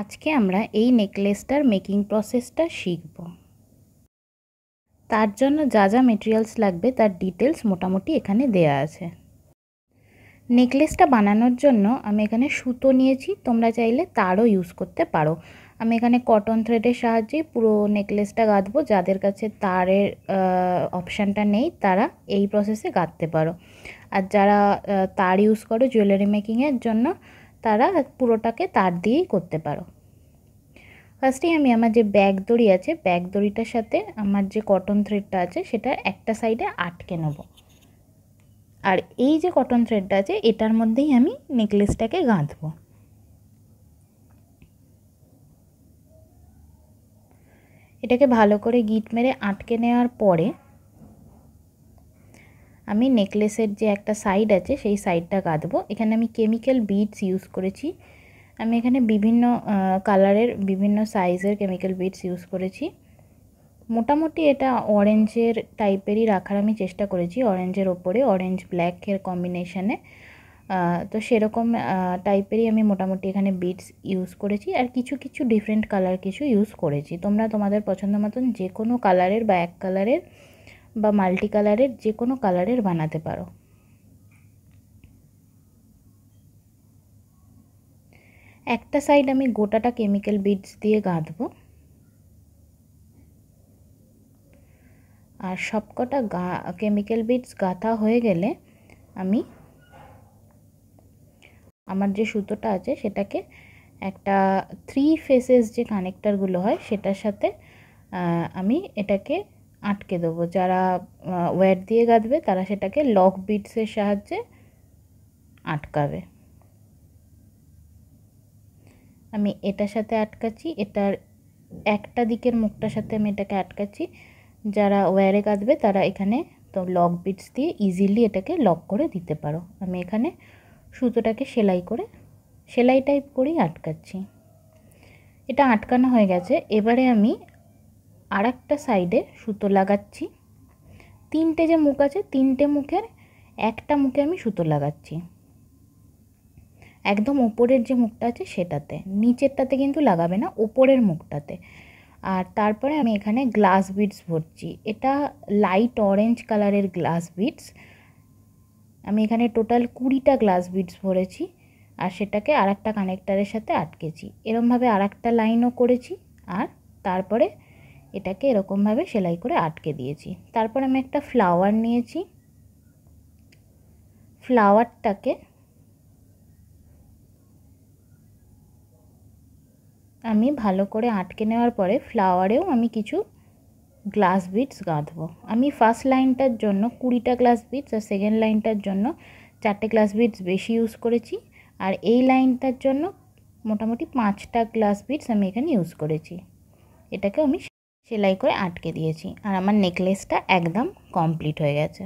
আজকে আমরা এই নেকলেসটার মেকিং প্রসেসটা শিখব তার জন্য যা যা মেটেরিয়ালস লাগবে তার ডিটেলস মোটামুটি এখানে দেয়া আছে নেকলেসটা বানানোর জন্য আমি এখানে সুতো নিয়েছি তোমরা চাইলে তারও ইউজ করতে পারো আমি এখানে কটন থ্রেডের সাহায্যে পুরো নেকলেসটা গাঁথবো যাদের কাছে তারের অপশানটা নেই তারা এই প্রসেসে গাঁথতে পারো আর যারা তার ইউজ করো জুয়েলারি মেকিংয়ের জন্য তারা পুরোটাকে তার দিয়েই করতে পারো ফার্স্টেই আমি আমার যে ব্যাগ দড়ি আছে ব্যাগ দড়িটার সাথে আমার যে কটন থ্রেডটা আছে সেটা একটা সাইডে আটকে নেব আর এই যে কটন থ্রেডটা আছে এটার মধ্যেই আমি নেকলেসটাকে গাঁথবো এটাকে ভালো করে গিট মেরে আটকে নেওয়ার পরে আমি নেকলেসের যে একটা সাইড আছে সেই সাইডটা গাঁথবো এখানে আমি কেমিক্যাল বিডস ইউজ করেছি আমি এখানে বিভিন্ন কালারের বিভিন্ন সাইজের কেমিক্যাল বিডস ইউজ করেছি মোটামুটি এটা অরেঞ্জের টাইপেরই রাখার আমি চেষ্টা করেছি অরেঞ্জের ওপরে অরেঞ্জ ব্ল্যাকের কম্বিনেশানে তো সেরকম টাইপেরই আমি মোটামুটি এখানে বিডস ইউজ করেছি আর কিছু কিছু ডিফারেন্ট কালার কিছু ইউজ করেছি তোমরা তোমাদের পছন্দ মতন যে কোনো কালারের বা এক কালারের বা মাল্টি কালারের যে কোনো কালারের বানাতে পারো একটা সাইড আমি গোটাটা কেমিক্যাল বিডস দিয়ে গাঁথব আর সবকটা গা কেমিক্যাল বিডস গাঁথা হয়ে গেলে আমি আমার যে সুতোটা আছে সেটাকে একটা থ্রি ফেসেস যে কানেক্টারগুলো হয় সেটার সাথে আমি এটাকে আটকে দেবো যারা ওয়ার দিয়ে গাঁথবে তারা সেটাকে লক বিটসের সাহায্যে আটকাবে আমি এটার সাথে আটকাচ্ছি এটার একটা দিকের মুখটার সাথে আমি এটাকে আটকাচ্ছি যারা ওয়ারে কাঁদবে তারা এখানে তো লক বিটস দিয়ে ইজিলি এটাকে লক করে দিতে পারো আমি এখানে সুতোটাকে সেলাই করে সেলাই টাইপ করেই আটকাচ্ছি এটা আটকানো হয়ে গেছে এবারে আমি আর একটা সাইডে সুতো লাগাচ্ছি তিনটে যে মুখ আছে তিনটে মুখের একটা মুখে আমি সুতো লাগাচ্ছি একদম ওপরের যে মুখটা আছে সেটাতে নিচেরটাতে কিন্তু লাগাবে না ওপরের মুখটাতে আর তারপরে আমি এখানে গ্লাস বিটস ভরছি এটা লাইট অরেঞ্জ কালারের গ্লাস বিটস আমি এখানে টোটাল কুড়িটা গ্লাস বিটস ভরেছি আর সেটাকে আর একটা কানেক্টারের সাথে আটকেছি এরমভাবে আর একটা লাইনও করেছি আর তারপরে এটাকে এরকমভাবে সেলাই করে আটকে দিয়েছি তারপর আমি একটা ফ্লাওয়ার নিয়েছি ফ্লাওয়ারটাকে আমি ভালো করে আটকে নেওয়ার পরে ফ্লাওয়ারেও আমি কিছু গ্লাস বিটস গাঁধবো আমি ফার্স্ট লাইনটার জন্য কুড়িটা গ্লাস বিটস আর সেকেন্ড লাইনটার জন্য চারটে গ্লাস বিটস বেশি ইউজ করেছি আর এই লাইনটার জন্য মোটামুটি পাঁচটা গ্লাস বিটস আমি এখানে ইউজ করেছি এটাকে আমি সেলাই করে আটকে দিয়েছি আর আমার নেকলেসটা একদম কমপ্লিট হয়ে গেছে